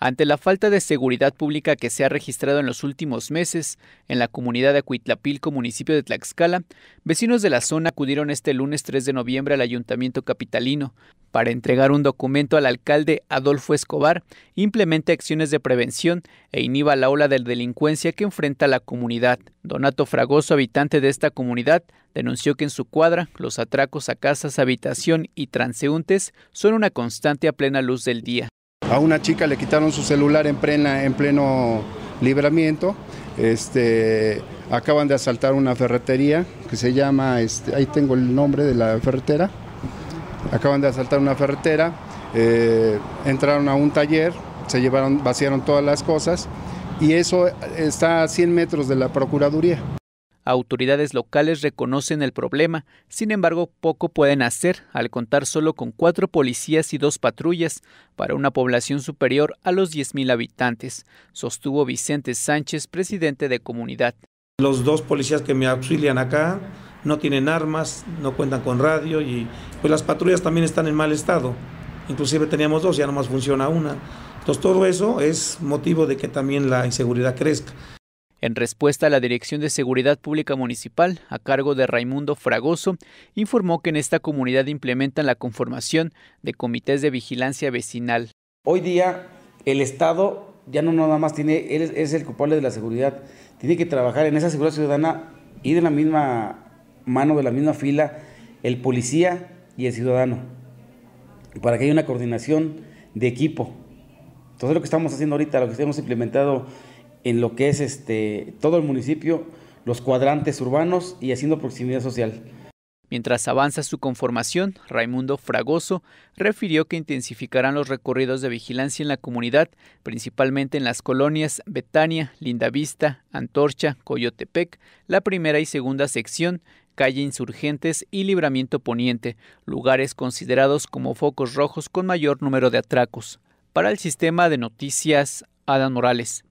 Ante la falta de seguridad pública que se ha registrado en los últimos meses en la comunidad de Acuitlapilco, municipio de Tlaxcala, vecinos de la zona acudieron este lunes 3 de noviembre al ayuntamiento capitalino para entregar un documento al alcalde Adolfo Escobar, implementa acciones de prevención e inhiba la ola de delincuencia que enfrenta la comunidad. Donato Fragoso, habitante de esta comunidad, denunció que en su cuadra los atracos a casas, habitación y transeúntes son una constante a plena luz del día. A una chica le quitaron su celular en, plena, en pleno libramiento. Este, acaban de asaltar una ferretería que se llama, este, ahí tengo el nombre de la ferretera. Acaban de asaltar una ferretera, eh, entraron a un taller, se llevaron, vaciaron todas las cosas y eso está a 100 metros de la Procuraduría. Autoridades locales reconocen el problema, sin embargo poco pueden hacer al contar solo con cuatro policías y dos patrullas para una población superior a los 10.000 habitantes, sostuvo Vicente Sánchez, presidente de comunidad. Los dos policías que me auxilian acá no tienen armas, no cuentan con radio y pues las patrullas también están en mal estado. Inclusive teníamos dos, ya más funciona una. Entonces todo eso es motivo de que también la inseguridad crezca. En respuesta a la Dirección de Seguridad Pública Municipal, a cargo de Raimundo Fragoso, informó que en esta comunidad implementan la conformación de comités de vigilancia vecinal. Hoy día el Estado ya no nada más tiene, él es, el culpable de la seguridad, tiene que trabajar en esa seguridad ciudadana, y de la misma mano, de la misma fila, el policía y el ciudadano, para que haya una coordinación de equipo. Entonces lo que estamos haciendo ahorita, lo que hemos implementado en lo que es este, todo el municipio, los cuadrantes urbanos y haciendo proximidad social. Mientras avanza su conformación, Raimundo Fragoso refirió que intensificarán los recorridos de vigilancia en la comunidad, principalmente en las colonias Betania, Lindavista, Antorcha, Coyotepec, la primera y segunda sección, calle Insurgentes y Libramiento Poniente, lugares considerados como focos rojos con mayor número de atracos. Para el sistema de noticias, Adán Morales.